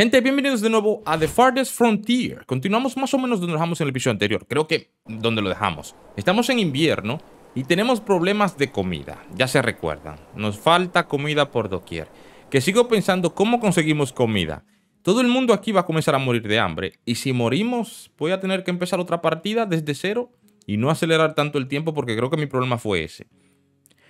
Gente, bienvenidos de nuevo a The Farthest Frontier. Continuamos más o menos donde dejamos en el episodio anterior. Creo que donde lo dejamos. Estamos en invierno y tenemos problemas de comida. Ya se recuerdan. Nos falta comida por doquier. Que sigo pensando cómo conseguimos comida. Todo el mundo aquí va a comenzar a morir de hambre. Y si morimos, voy a tener que empezar otra partida desde cero y no acelerar tanto el tiempo porque creo que mi problema fue ese.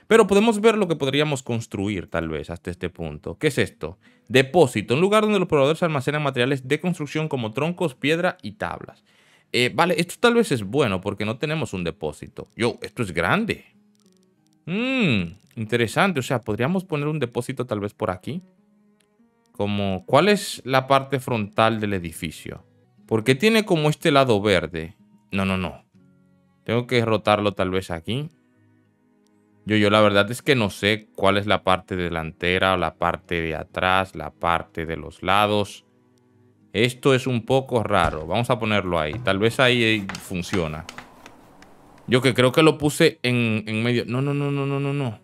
Pero podemos ver lo que podríamos construir tal vez hasta este punto. ¿Qué es esto? Depósito, un lugar donde los proveedores almacenan materiales de construcción como troncos, piedra y tablas. Eh, vale, esto tal vez es bueno porque no tenemos un depósito. Yo, esto es grande. Mmm, interesante. O sea, podríamos poner un depósito tal vez por aquí. Como, ¿cuál es la parte frontal del edificio? Porque tiene como este lado verde. No, no, no. Tengo que rotarlo tal vez aquí. Yo, yo la verdad es que no sé cuál es la parte delantera, o la parte de atrás, la parte de los lados. Esto es un poco raro. Vamos a ponerlo ahí. Tal vez ahí funciona. Yo que creo que lo puse en, medio... No, no, no, no, no, no, no.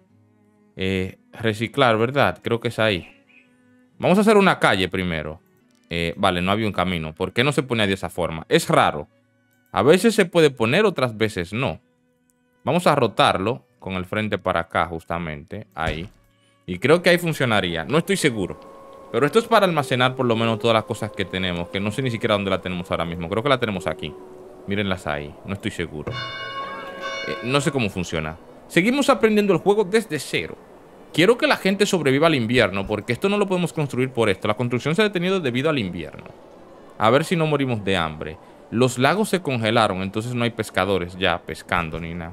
Eh, reciclar, ¿verdad? Creo que es ahí. Vamos a hacer una calle primero. Eh, vale, no había un camino. ¿Por qué no se pone de esa forma? Es raro. A veces se puede poner, otras veces no. Vamos a rotarlo con el frente para acá justamente, ahí. Y creo que ahí funcionaría, no estoy seguro. Pero esto es para almacenar por lo menos todas las cosas que tenemos, que no sé ni siquiera dónde la tenemos ahora mismo. Creo que la tenemos aquí. Mírenlas ahí, no estoy seguro. Eh, no sé cómo funciona. Seguimos aprendiendo el juego desde cero. Quiero que la gente sobreviva al invierno, porque esto no lo podemos construir por esto. La construcción se ha detenido debido al invierno. A ver si no morimos de hambre. Los lagos se congelaron, entonces no hay pescadores ya pescando ni nada.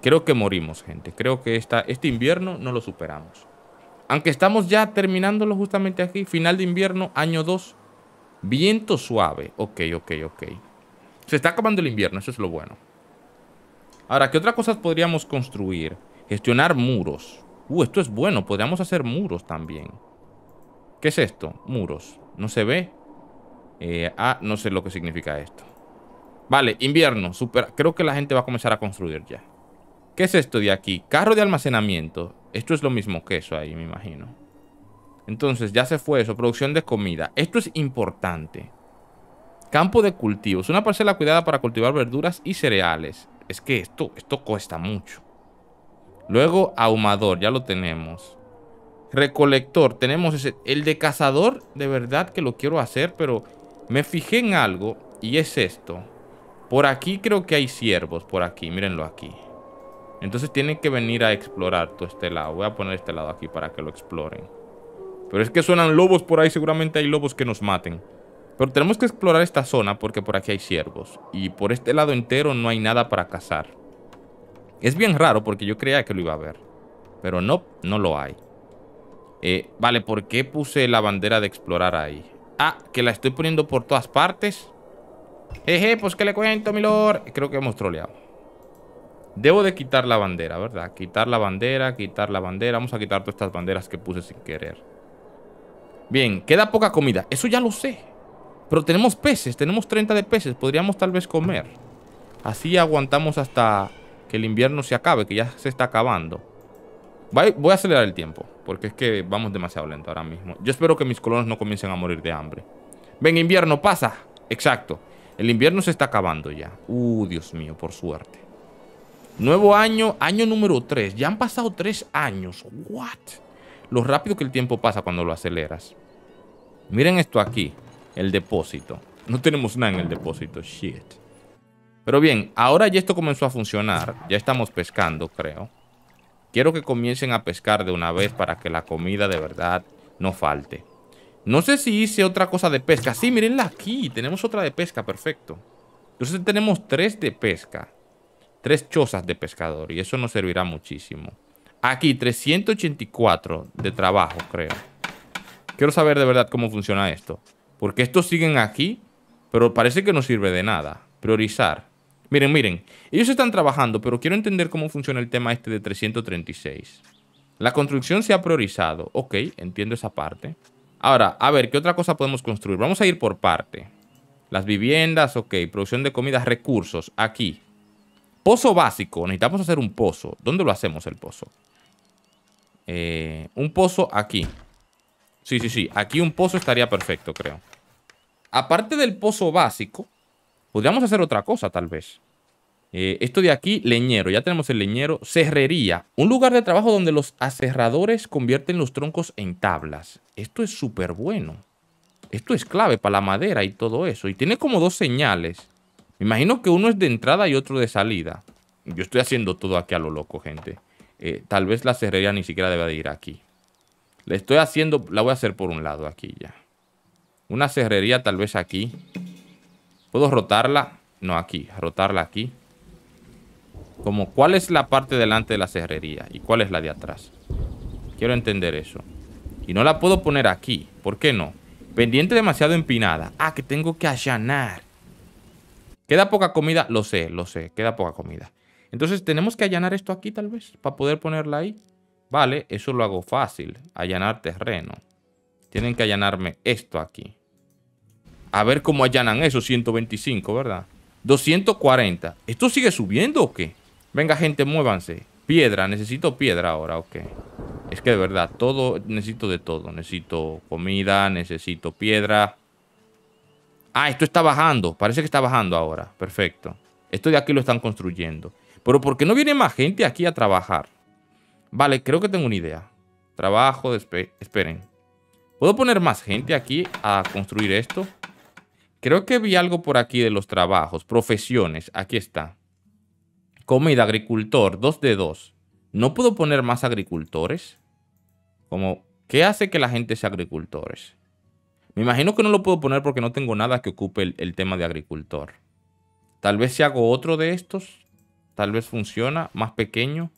Creo que morimos, gente. Creo que esta, este invierno no lo superamos. Aunque estamos ya terminándolo justamente aquí. Final de invierno, año 2. Viento suave. Ok, ok, ok. Se está acabando el invierno, eso es lo bueno. Ahora, ¿qué otras cosas podríamos construir? Gestionar muros. Uh, esto es bueno. Podríamos hacer muros también. ¿Qué es esto? Muros. No se ve. Eh, ah, no sé lo que significa esto. Vale, invierno. Creo que la gente va a comenzar a construir ya. ¿Qué es esto de aquí? Carro de almacenamiento. Esto es lo mismo que eso ahí, me imagino. Entonces, ya se fue eso. Producción de comida. Esto es importante. Campo de cultivos. Una parcela cuidada para cultivar verduras y cereales. Es que esto, esto cuesta mucho. Luego, ahumador. Ya lo tenemos. Recolector. Tenemos ese. El de cazador, de verdad que lo quiero hacer, pero me fijé en algo y es esto. Por aquí creo que hay ciervos. Por aquí, mírenlo aquí. Entonces tienen que venir a explorar todo este lado. Voy a poner este lado aquí para que lo exploren. Pero es que suenan lobos por ahí. Seguramente hay lobos que nos maten. Pero tenemos que explorar esta zona porque por aquí hay ciervos. Y por este lado entero no hay nada para cazar. Es bien raro porque yo creía que lo iba a ver. Pero no, no lo hay. Eh, vale, ¿por qué puse la bandera de explorar ahí? Ah, que la estoy poniendo por todas partes. Jeje, pues que le cuento, mi lord. Creo que hemos troleado. Debo de quitar la bandera, ¿verdad? Quitar la bandera, quitar la bandera. Vamos a quitar todas estas banderas que puse sin querer. Bien, queda poca comida. Eso ya lo sé. Pero tenemos peces, tenemos 30 de peces. Podríamos tal vez comer. Así aguantamos hasta que el invierno se acabe, que ya se está acabando. Voy a acelerar el tiempo, porque es que vamos demasiado lento ahora mismo. Yo espero que mis colonos no comiencen a morir de hambre. Ven, invierno, pasa. Exacto. El invierno se está acabando ya. Uh, Dios mío, por suerte. Nuevo año, año número 3. Ya han pasado 3 años. What? Lo rápido que el tiempo pasa cuando lo aceleras. Miren esto aquí, el depósito. No tenemos nada en el depósito, shit. Pero bien, ahora ya esto comenzó a funcionar. Ya estamos pescando, creo. Quiero que comiencen a pescar de una vez para que la comida de verdad no falte. No sé si hice otra cosa de pesca. Sí, mirenla aquí. Tenemos otra de pesca, perfecto. Entonces tenemos tres de pesca tres chozas de pescador y eso nos servirá muchísimo. Aquí 384 de trabajo, creo. Quiero saber de verdad cómo funciona esto. Porque estos siguen aquí, pero parece que no sirve de nada. Priorizar. Miren, miren. Ellos están trabajando, pero quiero entender cómo funciona el tema este de 336. La construcción se ha priorizado. Ok, entiendo esa parte. Ahora, a ver, ¿qué otra cosa podemos construir? Vamos a ir por parte. Las viviendas, ok. Producción de comidas, recursos. Aquí. Pozo básico. Necesitamos hacer un pozo. ¿Dónde lo hacemos el pozo? Eh, un pozo aquí. Sí, sí, sí. Aquí un pozo estaría perfecto, creo. Aparte del pozo básico, podríamos hacer otra cosa, tal vez. Eh, esto de aquí, leñero. Ya tenemos el leñero. Cerrería. Un lugar de trabajo donde los aserradores convierten los troncos en tablas. Esto es súper bueno. Esto es clave para la madera y todo eso. Y tiene como dos señales. Me imagino que uno es de entrada y otro de salida. Yo estoy haciendo todo aquí a lo loco, gente. Eh, tal vez la cerrería ni siquiera deba de ir aquí. Le estoy haciendo, la voy a hacer por un lado aquí ya. Una cerrería tal vez aquí. ¿Puedo rotarla? No, aquí. Rotarla aquí. Como cuál es la parte delante de la cerrería y cuál es la de atrás. Quiero entender eso. Y no la puedo poner aquí. ¿Por qué no? Pendiente demasiado empinada. Ah, que tengo que allanar. Queda poca comida, lo sé, lo sé, queda poca comida. Entonces tenemos que allanar esto aquí tal vez, para poder ponerla ahí. Vale, eso lo hago fácil, allanar terreno. Tienen que allanarme esto aquí. A ver cómo allanan eso, 125, ¿verdad? 240. ¿Esto sigue subiendo o qué? Venga gente, muévanse. Piedra, necesito piedra ahora, ok. Es que de verdad, todo, necesito de todo. Necesito comida, necesito piedra, Ah, esto está bajando. Parece que está bajando ahora. Perfecto. Esto de aquí lo están construyendo. Pero ¿por qué no viene más gente aquí a trabajar? Vale, creo que tengo una idea. Trabajo, esperen. ¿Puedo poner más gente aquí a construir esto? Creo que vi algo por aquí de los trabajos. Profesiones, aquí está. Comida, agricultor, dos de dos. ¿No puedo poner más agricultores? Como, ¿qué hace que la gente sea agricultores? Me imagino que no lo puedo poner porque no tengo nada que ocupe el, tema de agricultor. Tal vez si hago otro de estos, tal vez funciona, más pequeño.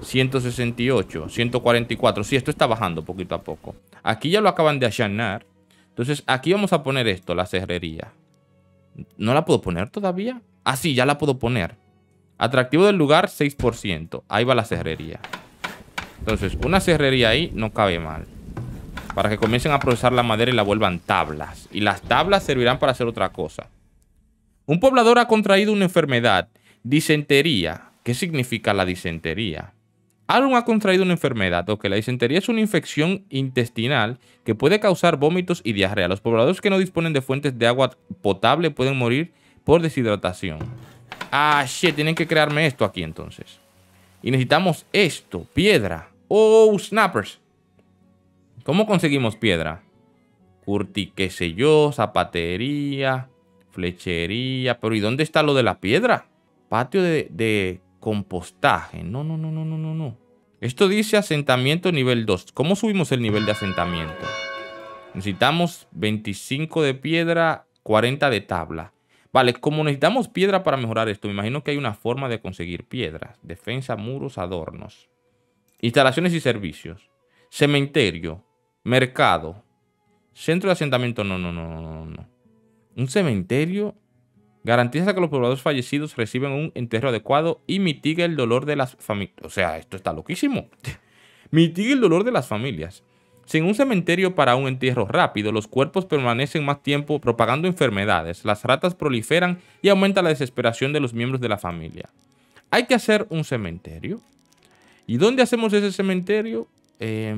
168, 144. Sí, esto está bajando poquito a poco. Aquí ya lo acaban de allanar. Entonces, aquí vamos a poner esto, la cerrería. ¿No la puedo poner todavía? Ah, sí, ya la puedo poner. Atractivo del lugar, 6%. Ahí va la cerrería. Entonces, una cerrería ahí no cabe mal para que comiencen a procesar la madera y la vuelvan tablas. Y las tablas servirán para hacer otra cosa. Un poblador ha contraído una enfermedad, disentería. ¿Qué significa la disentería? Alguien ha contraído una enfermedad, o que la disentería es una infección intestinal que puede causar vómitos y diarrea. Los pobladores que no disponen de fuentes de agua potable pueden morir por deshidratación. Ah, shit, tienen que crearme esto aquí entonces. Y necesitamos esto, piedra. Oh, snappers. ¿Cómo conseguimos piedra? Curti, qué sé yo, zapatería, flechería. Pero ¿y dónde está lo de la piedra? Patio de, compostaje. No, no, no, no, no, no, no. Esto dice asentamiento nivel 2. ¿Cómo subimos el nivel de asentamiento? Necesitamos 25 de piedra, 40 de tabla. Vale, como necesitamos piedra para mejorar esto, me imagino que hay una forma de conseguir piedras. Defensa, muros, adornos. Instalaciones y servicios. Cementerio. Mercado. Centro de asentamiento, no, no, no, no, no. Un cementerio garantiza que los pobladores fallecidos reciben un entierro adecuado y mitiga el dolor de las familias. O sea, esto está loquísimo. mitiga el dolor de las familias. Sin un cementerio para un entierro rápido, los cuerpos permanecen más tiempo propagando enfermedades, las ratas proliferan y aumenta la desesperación de los miembros de la familia. Hay que hacer un cementerio. ¿Y dónde hacemos ese cementerio? Eh,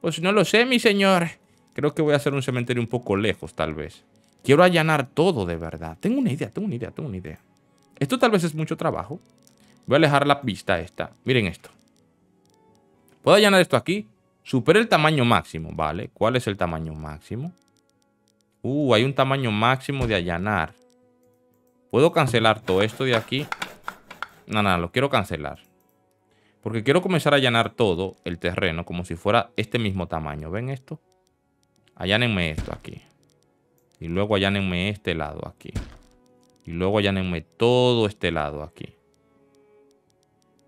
pues no lo sé, mi señor. Creo que voy a hacer un cementerio un poco lejos, tal vez. Quiero allanar todo de verdad. Tengo una idea, tengo una idea, tengo una idea. Esto tal vez es mucho trabajo. Voy a alejar la pista esta. Miren esto. Puedo allanar esto aquí. Super el tamaño máximo, ¿vale? ¿Cuál es el tamaño máximo? Uh, hay un tamaño máximo de allanar. ¿Puedo cancelar todo esto de aquí? No, no, lo quiero cancelar. Porque quiero comenzar a allanar todo el terreno como si fuera este mismo tamaño. ¿Ven esto? Allánenme esto aquí. Y luego allánenme este lado aquí. Y luego allánenme todo este lado aquí.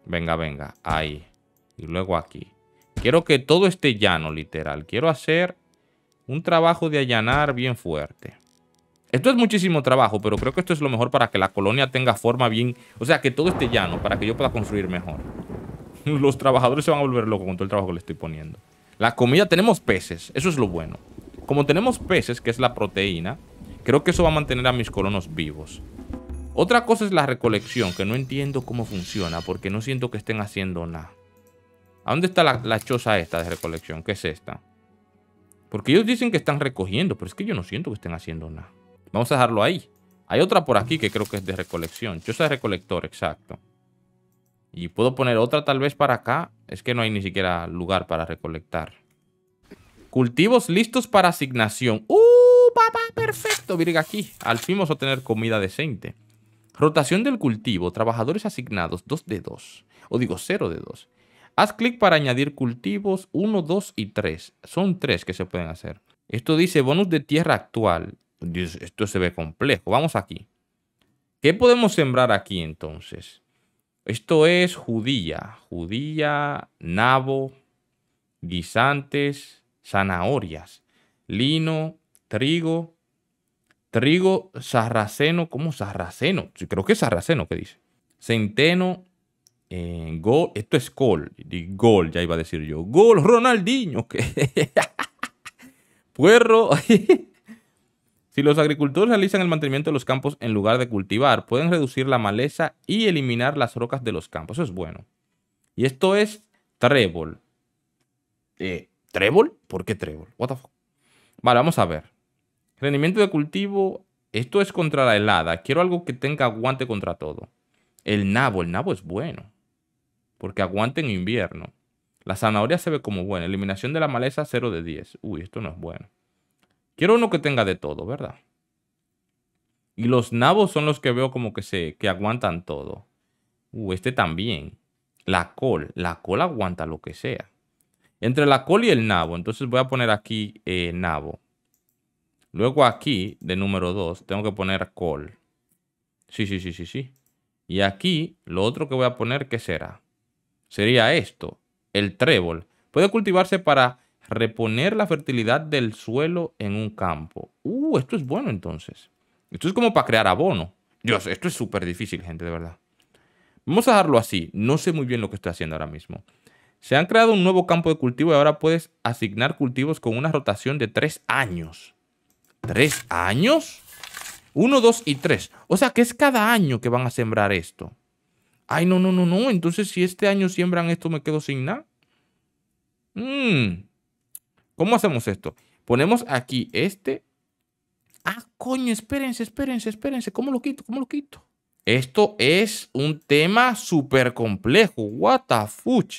Venga, venga. Ahí. Y luego aquí. Quiero que todo esté llano, literal. Quiero hacer un trabajo de allanar bien fuerte. Esto es muchísimo trabajo, pero creo que esto es lo mejor para que la colonia tenga forma bien... O sea, que todo esté llano para que yo pueda construir mejor. los trabajadores se van a volver locos con todo el trabajo que le estoy poniendo. La comida, tenemos peces, eso es lo bueno. Como tenemos peces, que es la proteína, creo que eso va a mantener a mis colonos vivos. Otra cosa es la recolección, que no entiendo cómo funciona, porque no siento que estén haciendo nada. ¿A dónde está la, la choza esta de recolección? ¿Qué es esta? Porque ellos dicen que están recogiendo, pero es que yo no siento que estén haciendo nada. Vamos a dejarlo ahí. Hay otra por aquí que creo que es de recolección. Choza de recolector, exacto. Y puedo poner otra tal vez para acá. Es que no hay ni siquiera lugar para recolectar. Cultivos listos para asignación. ¡Uh, papá! Perfecto, virga aquí. Al fin vamos a tener comida decente. Rotación del cultivo. Trabajadores asignados. 2 de 2. O digo 0 de 2. Haz clic para añadir cultivos 1, 2 y 3. Son 3 que se pueden hacer. Esto dice bonus de tierra actual. esto se ve complejo. Vamos aquí. ¿Qué podemos sembrar aquí entonces? Esto es judía, judía, nabo, guisantes, zanahorias, lino, trigo, trigo sarraceno, ¿cómo sarraceno? Creo que es sarraceno que dice. Centeno, eh, gol, esto es gol, gol, ya iba a decir yo, gol, Ronaldinho, que puerro, Si los agricultores realizan el mantenimiento de los campos en lugar de cultivar, pueden reducir la maleza y eliminar las rocas de los campos. Eso es bueno. Y esto es trébol. Eh, ¿Trébol? ¿Por qué trébol? What the fuck? Vale, vamos a ver. Rendimiento de cultivo. Esto es contra la helada. Quiero algo que tenga aguante contra todo. El nabo. El nabo es bueno. Porque aguante en invierno. La zanahoria se ve como buena. Eliminación de la maleza 0 de 10. Uy, esto no es bueno. Quiero uno que tenga de todo, ¿verdad? Y los nabos son los que veo como que se que aguantan todo. Uh, este también. La col. La col aguanta lo que sea. Entre la col y el nabo. Entonces voy a poner aquí eh, nabo. Luego aquí, de número 2, tengo que poner col. Sí, sí, sí, sí, sí. Y aquí, lo otro que voy a poner, ¿qué será? Sería esto, el trébol. Puede cultivarse para reponer la fertilidad del suelo en un campo. Uh, esto es bueno entonces. Esto es como para crear abono. Dios, esto es súper difícil, gente, de verdad. Vamos a dejarlo así. No sé muy bien lo que estoy haciendo ahora mismo. Se han creado un nuevo campo de cultivo y ahora puedes asignar cultivos con una rotación de tres años. ¿Tres años? Uno, dos y tres. O sea que es cada año que van a sembrar esto. Ay, no, no, no, no. Entonces, si este año siembran esto, me quedo sin nada. Mmm. ¿Cómo hacemos esto? Ponemos aquí este. Ah, coño, espérense, espérense, espérense. ¿Cómo lo quito? ¿Cómo lo quito? Esto es un tema súper complejo. What the fuck?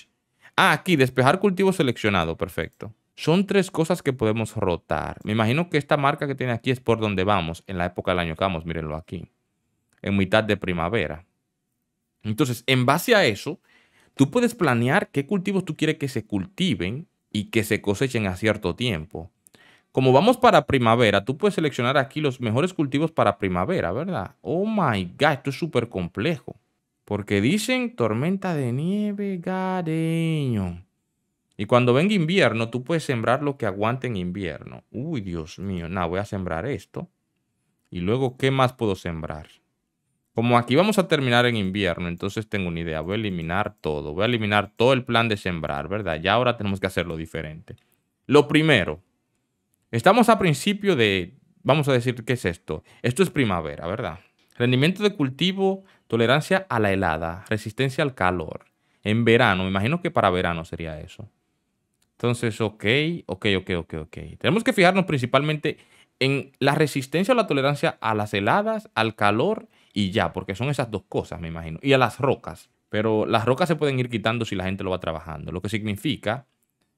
Ah, aquí, despejar cultivo seleccionado. Perfecto. Son tres cosas que podemos rotar. Me imagino que esta marca que tiene aquí es por donde vamos, en la época del año que vamos, mírenlo aquí, en mitad de primavera. Entonces, en base a eso, tú puedes planear qué cultivos tú quieres que se cultiven y que se cosechen a cierto tiempo. Como vamos para primavera, tú puedes seleccionar aquí los mejores cultivos para primavera, ¿verdad? Oh my God, esto es súper complejo. Porque dicen tormenta de nieve gareño. Y cuando venga invierno, tú puedes sembrar lo que aguante en invierno. Uy, Dios mío, nada, voy a sembrar esto. Y luego, ¿qué más puedo sembrar? Como aquí vamos a terminar en invierno, entonces tengo una idea. Voy a eliminar todo. Voy a eliminar todo el plan de sembrar, ¿verdad? Ya ahora tenemos que hacerlo diferente. Lo primero, estamos a principio de, vamos a decir, ¿qué es esto? Esto es primavera, ¿verdad? Rendimiento de cultivo, tolerancia a la helada, resistencia al calor. En verano, me imagino que para verano sería eso. Entonces, ok, ok, ok, ok, ok. Tenemos que fijarnos principalmente en la resistencia o la tolerancia a las heladas, al calor y ya, porque son esas dos cosas, me imagino. Y a las rocas, pero las rocas se pueden ir quitando si la gente lo va trabajando, lo que significa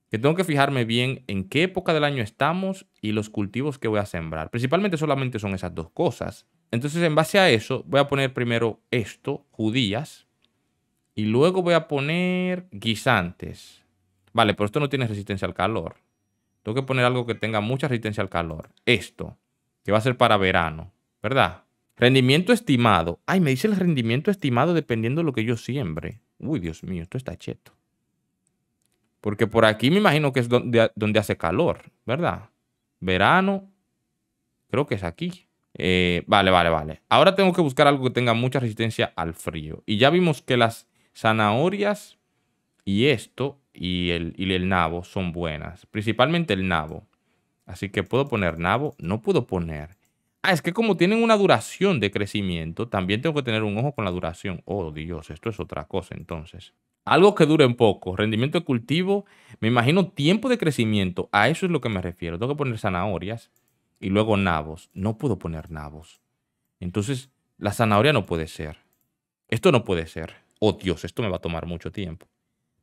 que tengo que fijarme bien en qué época del año estamos y los cultivos que voy a sembrar. Principalmente solamente son esas dos cosas. Entonces, en base a eso, voy a poner primero esto, judías, y luego voy a poner guisantes. Vale, pero esto no tiene resistencia al calor. Tengo que poner algo que tenga mucha resistencia al calor. Esto, que va a ser para verano, ¿verdad? Rendimiento estimado. Ay, me dice el rendimiento estimado dependiendo de lo que yo siembre. Uy, Dios mío, esto está cheto. Porque por aquí me imagino que es donde, donde hace calor, ¿verdad? Verano. Creo que es aquí. Eh, vale, vale, vale. Ahora tengo que buscar algo que tenga mucha resistencia al frío. Y ya vimos que las zanahorias y esto y el, y el nabo son buenas. Principalmente el nabo. Así que puedo poner nabo. No puedo poner. Ah, es que como tienen una duración de crecimiento, también tengo que tener un ojo con la duración. Oh, Dios, esto es otra cosa entonces. Algo que dure un poco, rendimiento de cultivo, me imagino tiempo de crecimiento. A eso es lo que me refiero. Tengo que poner zanahorias y luego nabos. No puedo poner nabos. Entonces, la zanahoria no puede ser. Esto no puede ser. Oh, Dios, esto me va a tomar mucho tiempo.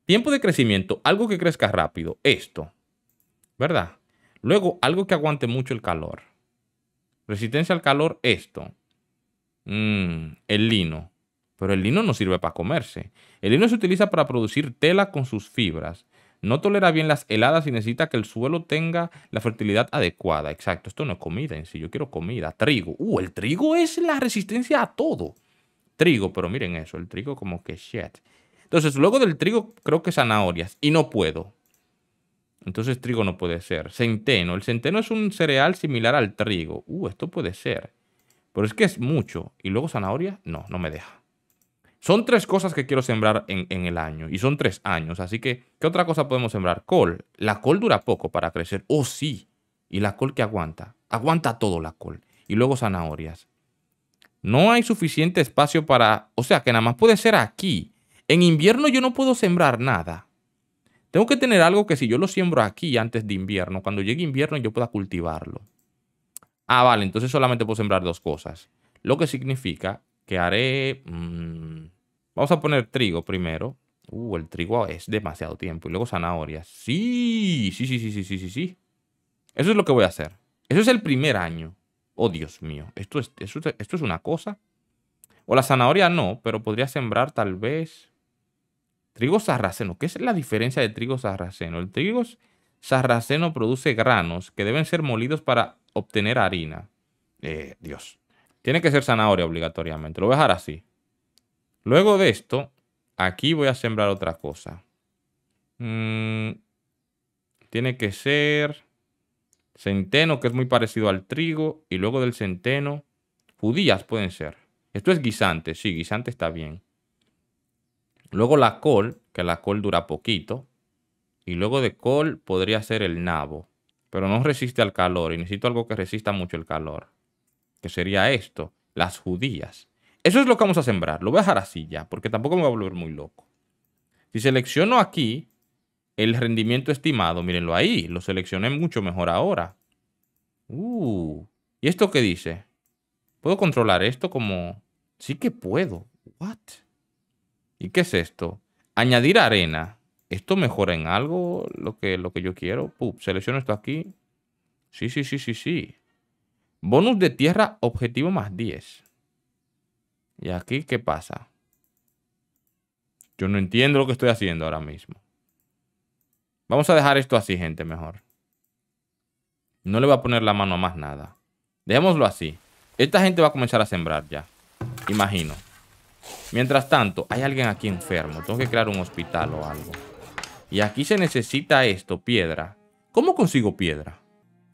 Tiempo de crecimiento, algo que crezca rápido. Esto. ¿Verdad? Luego, algo que aguante mucho el calor. Resistencia al calor, esto. Mm, el lino. Pero el lino no sirve para comerse. El lino se utiliza para producir tela con sus fibras. No tolera bien las heladas y necesita que el suelo tenga la fertilidad adecuada. Exacto, esto no es comida en sí, yo quiero comida. Trigo. Uh, el trigo es la resistencia a todo. Trigo, pero miren eso, el trigo como que shit. Entonces, luego del trigo creo que zanahorias y no puedo. Entonces trigo no puede ser. Centeno. El centeno es un cereal similar al trigo. Uh, esto puede ser. Pero es que es mucho. Y luego zanahoria, no, no me deja. Son tres cosas que quiero sembrar en, en, el año. Y son tres años. Así que, ¿qué otra cosa podemos sembrar? Col. La col dura poco para crecer. Oh, sí. Y la col que aguanta. Aguanta todo la col. Y luego zanahorias. No hay suficiente espacio para... O sea, que nada más puede ser aquí. En invierno yo no puedo sembrar nada. Tengo que tener algo que si yo lo siembro aquí antes de invierno, cuando llegue invierno yo pueda cultivarlo. Ah, vale, entonces solamente puedo sembrar dos cosas. Lo que significa que haré... Mm, vamos a poner trigo primero. Uh, el trigo es demasiado tiempo. Y luego zanahorias. Sí, sí, sí, sí, sí, sí, sí, sí. Eso es lo que voy a hacer. Eso es el primer año. Oh, Dios mío. Esto es, esto, esto es una cosa. O la zanahoria no, pero podría sembrar tal vez... Trigo sarraceno. ¿Qué es la diferencia de trigo sarraceno? El trigo sarraceno produce granos que deben ser molidos para obtener harina. Eh, Dios. Tiene que ser zanahoria obligatoriamente. Lo voy a dejar así. Luego de esto, aquí voy a sembrar otra cosa. Mm, tiene que ser centeno, que es muy parecido al trigo. Y luego del centeno, judías pueden ser. Esto es guisante. Sí, guisante está bien. Luego la col, que la col dura poquito. Y luego de col podría ser el nabo. Pero no resiste al calor y necesito algo que resista mucho el calor. Que sería esto, las judías. Eso es lo que vamos a sembrar. Lo voy a dejar así ya, porque tampoco me voy a volver muy loco. Si selecciono aquí el rendimiento estimado, mírenlo ahí. Lo seleccioné mucho mejor ahora. Uh, ¿y esto qué dice? ¿Puedo controlar esto como...? Sí que puedo. What? ¿Y qué es esto? Añadir arena. ¿Esto mejora en algo lo que, lo que yo quiero? selecciono esto aquí. Sí, sí, sí, sí, sí. Bonus de tierra objetivo más 10. ¿Y aquí qué pasa? Yo no entiendo lo que estoy haciendo ahora mismo. Vamos a dejar esto así, gente, mejor. No le voy a poner la mano a más nada. Dejémoslo así. Esta gente va a comenzar a sembrar ya. Imagino. Mientras tanto, hay alguien aquí enfermo. Tengo que crear un hospital o algo. Y aquí se necesita esto, piedra. ¿Cómo consigo piedra?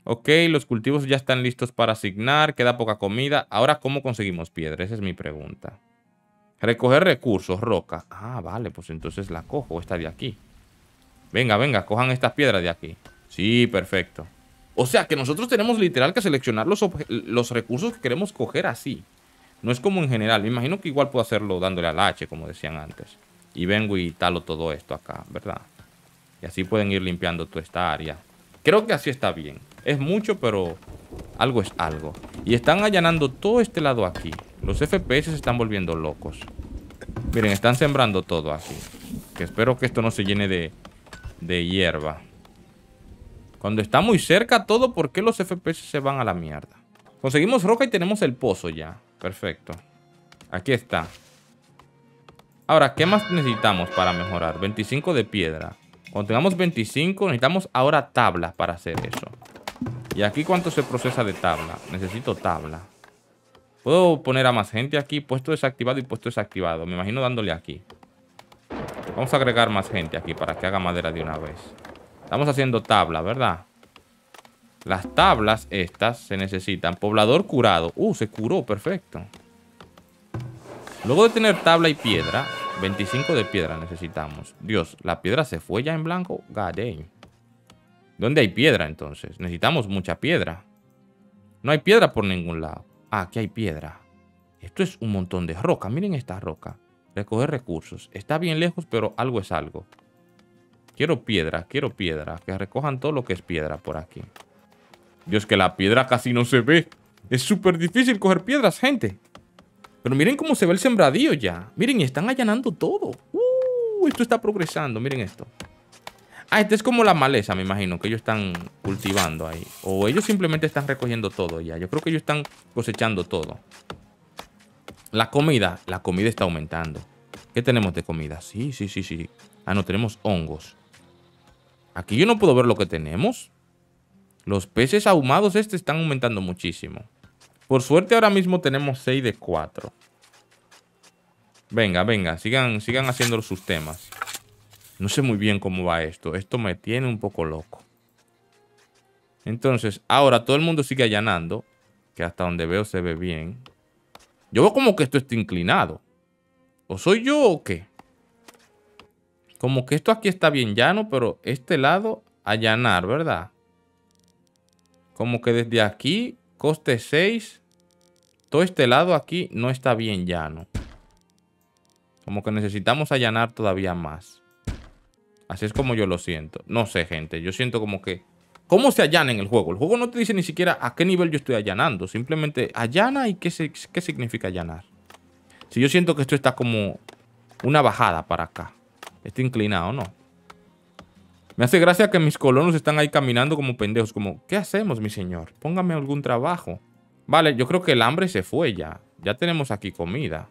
Ok, los cultivos ya están listos para asignar, queda poca comida. Ahora, ¿cómo conseguimos piedra? Esa es mi pregunta. Recoger recursos, roca. Ah, vale, pues entonces la cojo, esta de aquí. Venga, venga, cojan estas piedras de aquí. Sí, perfecto. O sea que nosotros tenemos literal que seleccionar los, los recursos que queremos coger así. No es como en general. Me imagino que igual puedo hacerlo dándole al H, como decían antes. Y vengo y talo todo esto acá, ¿verdad? Y así pueden ir limpiando toda esta área. Creo que así está bien. Es mucho, pero algo es algo. Y están allanando todo este lado aquí. Los FPS se están volviendo locos. Miren, están sembrando todo así. Que espero que esto no se llene de, de hierba. Cuando está muy cerca todo, ¿por qué los FPS se van a la mierda? Conseguimos roca y tenemos el pozo ya. Perfecto. Aquí está. Ahora, ¿qué más necesitamos para mejorar? 25 de piedra. Cuando tengamos 25, necesitamos ahora tablas para hacer eso. ¿Y aquí cuánto se procesa de tabla? Necesito tabla. Puedo poner a más gente aquí. Puesto desactivado y puesto desactivado. Me imagino dándole aquí. Vamos a agregar más gente aquí para que haga madera de una vez. Estamos haciendo tabla, ¿verdad? Las tablas estas se necesitan. Poblador curado. Uh, se curó, perfecto. Luego de tener tabla y piedra, 25 de piedra necesitamos. Dios, la piedra se fue ya en blanco. God ¿Dónde hay piedra entonces? Necesitamos mucha piedra. No hay piedra por ningún lado. Ah, aquí hay piedra. Esto es un montón de roca. Miren esta roca. Recoger recursos. Está bien lejos, pero algo es algo. Quiero piedra, quiero piedra. Que recojan todo lo que es piedra por aquí. Dios, que la piedra casi no se ve. Es súper difícil coger piedras, gente. Pero miren cómo se ve el sembradío ya. Miren, están allanando todo. Uh, esto está progresando. Miren esto. Ah, este es como la maleza, me imagino, que ellos están cultivando ahí. O ellos simplemente están recogiendo todo ya. Yo creo que ellos están cosechando todo. La comida. La comida está aumentando. ¿Qué tenemos de comida? Sí, sí, sí, sí. Ah, no, tenemos hongos. Aquí yo no puedo ver lo que tenemos. Los peces ahumados este están aumentando muchísimo. Por suerte ahora mismo tenemos 6 de 4. Venga, venga, sigan, sigan haciendo sus temas. No sé muy bien cómo va esto. Esto me tiene un poco loco. Entonces, ahora todo el mundo sigue allanando. Que hasta donde veo se ve bien. Yo veo como que esto está inclinado. ¿O soy yo o qué? Como que esto aquí está bien llano, pero este lado allanar, ¿verdad? Como que desde aquí, coste 6, todo este lado aquí no está bien llano. Como que necesitamos allanar todavía más. Así es como yo lo siento. No sé, gente. Yo siento como que... ¿Cómo se allana en el juego? El juego no te dice ni siquiera a qué nivel yo estoy allanando. Simplemente allana y qué, significa allanar. Si yo siento que esto está como una bajada para acá. Está inclinado, ¿no? Me hace gracia que mis colonos están ahí caminando como pendejos, como, ¿qué hacemos, mi señor? Póngame algún trabajo. Vale, yo creo que el hambre se fue ya. Ya tenemos aquí comida.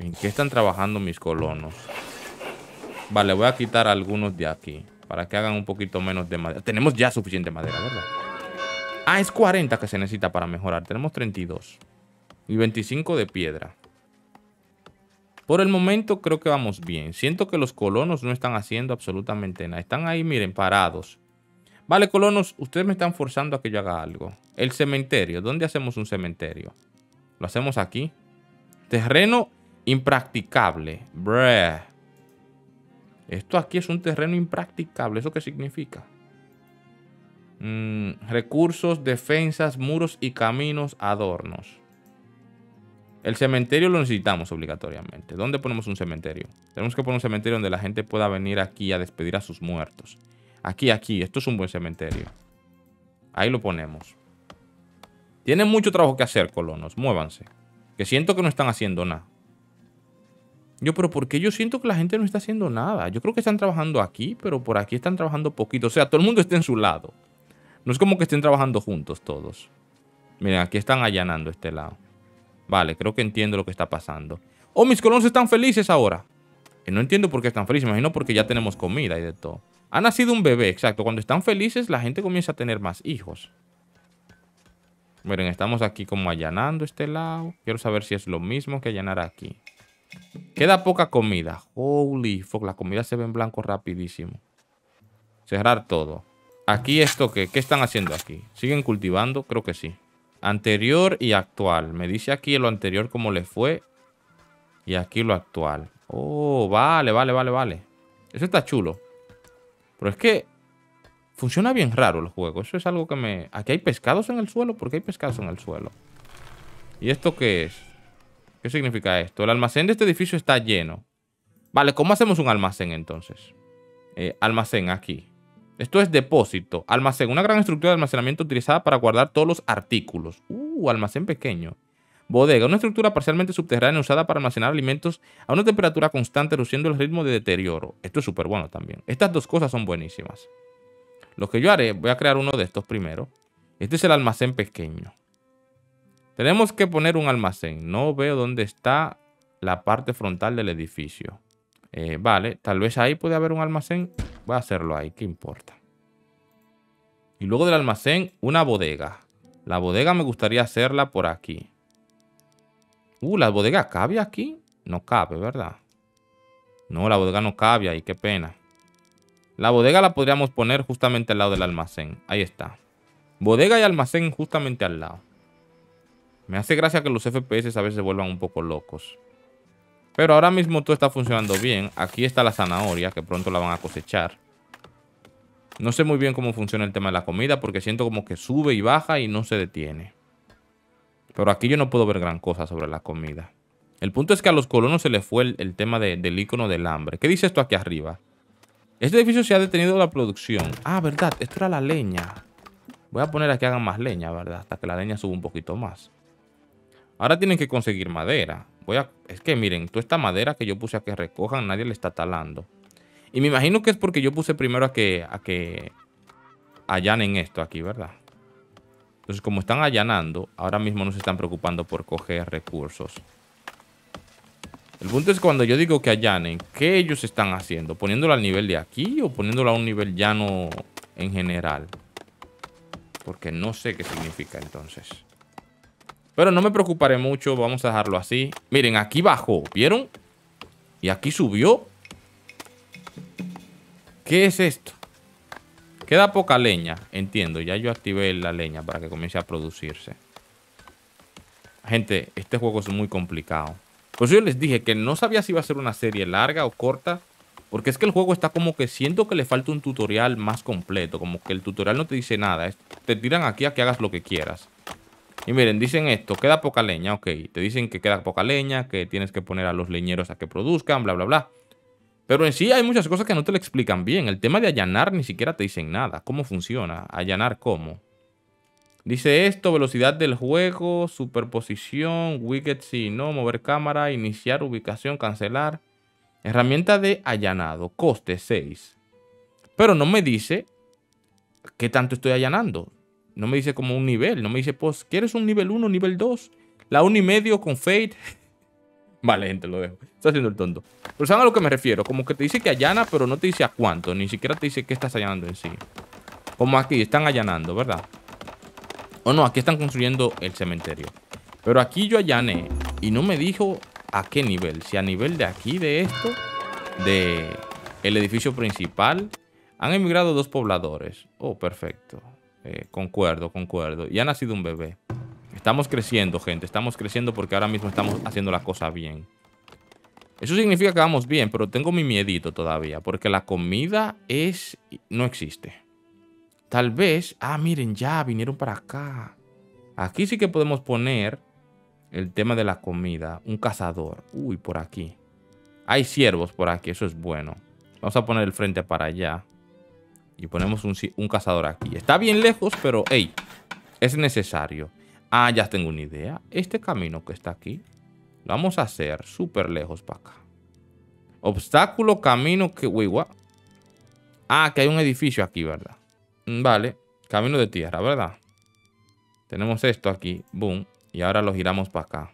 ¿En qué están trabajando mis colonos? Vale, voy a quitar algunos de aquí para que hagan un poquito menos de madera. Tenemos ya suficiente madera, ¿verdad? Ah, es 40 que se necesita para mejorar. Tenemos 32 y 25 de piedra. Por el momento creo que vamos bien. Siento que los colonos no están haciendo absolutamente nada. Están ahí, miren, parados. Vale, colonos, ustedes me están forzando a que yo haga algo. El cementerio. ¿Dónde hacemos un cementerio? Lo hacemos aquí. Terreno impracticable. Breh. Esto aquí es un terreno impracticable. ¿Eso qué significa? Mm, recursos, defensas, muros y caminos, adornos. El cementerio lo necesitamos obligatoriamente. ¿Dónde ponemos un cementerio? Tenemos que poner un cementerio donde la gente pueda venir aquí a despedir a sus muertos. Aquí, aquí. Esto es un buen cementerio. Ahí lo ponemos. Tienen mucho trabajo que hacer, colonos. Muévanse. Que siento que no están haciendo nada. Yo, pero ¿por qué yo siento que la gente no está haciendo nada? Yo creo que están trabajando aquí, pero por aquí están trabajando poquito. O sea, todo el mundo está en su lado. No es como que estén trabajando juntos todos. Miren, aquí están allanando este lado. Vale, creo que entiendo lo que está pasando. Oh, mis colonos están felices ahora. Eh, no entiendo por qué están felices, imagino porque ya tenemos comida y de todo. Ha nacido un bebé, exacto. Cuando están felices, la gente comienza a tener más hijos. Miren, estamos aquí como allanando este lado. Quiero saber si es lo mismo que allanar aquí. Queda poca comida. Holy fuck, la comida se ve en blanco rapidísimo. Cerrar todo. Aquí esto, ¿qué? ¿Qué están haciendo aquí? ¿Siguen cultivando? Creo que sí. Anterior y actual. Me dice aquí lo anterior como le fue. Y aquí lo actual. Oh, vale, vale, vale, vale. Eso está chulo. Pero es que funciona bien raro el juego. Eso es algo que me... Aquí hay pescados en el suelo. ¿Por qué hay pescados en el suelo? ¿Y esto qué es? ¿Qué significa esto? El almacén de este edificio está lleno. Vale, ¿cómo hacemos un almacén entonces? Eh, almacén aquí. Esto es depósito. Almacén, una gran estructura de almacenamiento utilizada para guardar todos los artículos. Uh, almacén pequeño. Bodega, una estructura parcialmente subterránea usada para almacenar alimentos a una temperatura constante, reduciendo el ritmo de deterioro. Esto es súper bueno también. Estas dos cosas son buenísimas. Lo que yo haré, voy a crear uno de estos primero. Este es el almacén pequeño. Tenemos que poner un almacén. No veo dónde está la parte frontal del edificio. Eh, vale, tal vez ahí puede haber un almacén. Voy a hacerlo ahí, ¿qué importa? Y luego del almacén, una bodega. La bodega me gustaría hacerla por aquí. Uh, ¿la bodega cabe aquí? No cabe, ¿verdad? No, la bodega no cabe ahí, qué pena. La bodega la podríamos poner justamente al lado del almacén. Ahí está. Bodega y almacén justamente al lado. Me hace gracia que los FPS a veces se vuelvan un poco locos. Pero ahora mismo todo está funcionando bien. Aquí está la zanahoria, que pronto la van a cosechar. No sé muy bien cómo funciona el tema de la comida, porque siento como que sube y baja y no se detiene. Pero aquí yo no puedo ver gran cosa sobre la comida. El punto es que a los colonos se les fue el, tema del icono del hambre. ¿Qué dice esto aquí arriba? Este edificio se ha detenido la producción. Ah, verdad, esto era la leña. Voy a poner aquí hagan más leña, ¿verdad? Hasta que la leña suba un poquito más. Ahora tienen que conseguir madera es que miren, toda esta madera que yo puse a que recojan, nadie le está talando. Y me imagino que es porque yo puse primero a que, a que allanen esto aquí, ¿verdad? Entonces, como están allanando, ahora mismo no se están preocupando por coger recursos. El punto es cuando yo digo que allanen, ¿qué ellos están haciendo? ¿Poniéndolo al nivel de aquí o poniéndolo a un nivel llano en general? Porque no sé qué significa entonces. Pero no me preocuparé mucho, vamos a dejarlo así. Miren, aquí bajó, ¿vieron? Y aquí subió. ¿Qué es esto? Queda poca leña, entiendo. Ya yo activé la leña para que comience a producirse. Gente, este juego es muy complicado. Por eso yo les dije que no sabía si iba a ser una serie larga o corta. Porque es que el juego está como que siento que le falta un tutorial más completo. Como que el tutorial no te dice nada. Te tiran aquí a que hagas lo que quieras. Y miren, dicen esto, queda poca leña, ok. Te dicen que queda poca leña, que tienes que poner a los leñeros a que produzcan, bla, bla, bla. Pero en sí hay muchas cosas que no te lo explican bien. El tema de allanar ni siquiera te dicen nada. ¿Cómo funciona? ¿Allanar cómo? Dice esto, velocidad del juego, superposición, wicket sí, no, mover cámara, iniciar ubicación, cancelar. Herramienta de allanado, coste 6. Pero no me dice qué tanto estoy allanando. No me dice como un nivel, no me dice pues, ¿Quieres un nivel 1, nivel 2? La 1 y medio con Fate. vale, gente, lo dejo. Está haciendo el tonto. Pero saben a lo que me refiero. Como que te dice que allana, pero no te dice a cuánto. Ni siquiera te dice qué estás allanando en sí. Como aquí, están allanando, ¿verdad? O no, aquí están construyendo el cementerio. Pero aquí yo allané y no me dijo a qué nivel. Si a nivel de aquí, de esto, de el edificio principal. Han emigrado dos pobladores. Oh, perfecto. Eh, concuerdo, concuerdo. Y ha nacido un bebé. Estamos creciendo, gente. Estamos creciendo porque ahora mismo estamos haciendo la cosa bien. Eso significa que vamos bien, pero tengo mi miedito todavía. Porque la comida es... no existe. Tal vez... Ah, miren, ya vinieron para acá. Aquí sí que podemos poner el tema de la comida. Un cazador. Uy, por aquí. Hay ciervos por aquí, eso es bueno. Vamos a poner el frente para allá. Y ponemos un, cazador aquí. Está bien lejos, pero hey, es necesario. Ah, ya tengo una idea. Este camino que está aquí, lo vamos a hacer súper lejos para acá. Obstáculo, camino, que... Ah, que hay un edificio aquí, ¿verdad? Mm, vale, camino de tierra, ¿verdad? Tenemos esto aquí, boom, y ahora lo giramos para acá.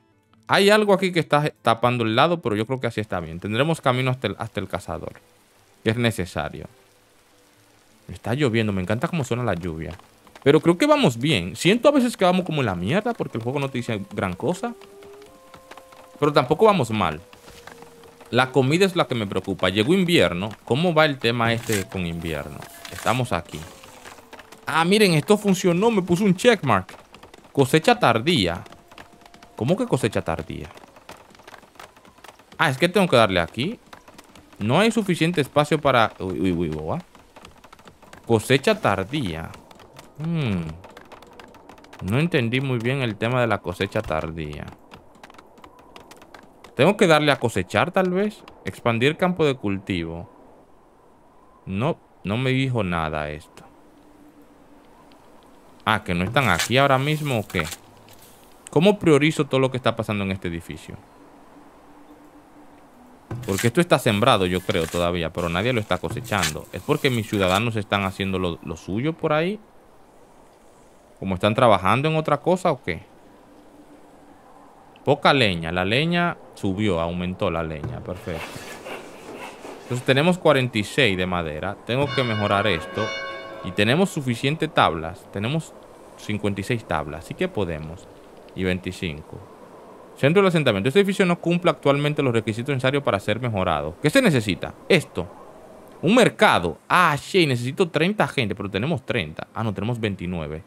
Hay algo aquí que está tapando el lado, pero yo creo que así está bien. Tendremos camino hasta el, hasta el cazador, que es necesario. Está lloviendo, me encanta cómo suena la lluvia. Pero creo que vamos bien. Siento a veces que vamos como en la mierda porque el juego no te dice gran cosa. Pero tampoco vamos mal. La comida es la que me preocupa. Llegó invierno. ¿Cómo va el tema este con invierno? Estamos aquí. Ah, miren, esto funcionó. Me puso un checkmark. Cosecha tardía. ¿Cómo que cosecha tardía? Ah, es que tengo que darle aquí. No hay suficiente espacio para... Uy, uy, uy, uy. Cosecha tardía. Hmm. No entendí muy bien el tema de la cosecha tardía. Tengo que darle a cosechar tal vez. Expandir campo de cultivo. No, no me dijo nada esto. Ah, que no están aquí ahora mismo o qué. ¿Cómo priorizo todo lo que está pasando en este edificio? Porque esto está sembrado, yo creo, todavía, pero nadie lo está cosechando. Es porque mis ciudadanos están haciendo lo, suyo por ahí. ¿Cómo están trabajando en otra cosa o qué. Poca leña. La leña subió, aumentó la leña. Perfecto. Entonces tenemos 46 de madera. Tengo que mejorar esto. Y tenemos suficiente tablas. Tenemos 56 tablas. Así que podemos. Y 25. Centro del asentamiento. Este edificio no cumple actualmente los requisitos necesarios para ser mejorado. ¿Qué se necesita? Esto. Un mercado. Ah, sí, necesito 30 gente, pero tenemos 30. Ah, no, tenemos 29.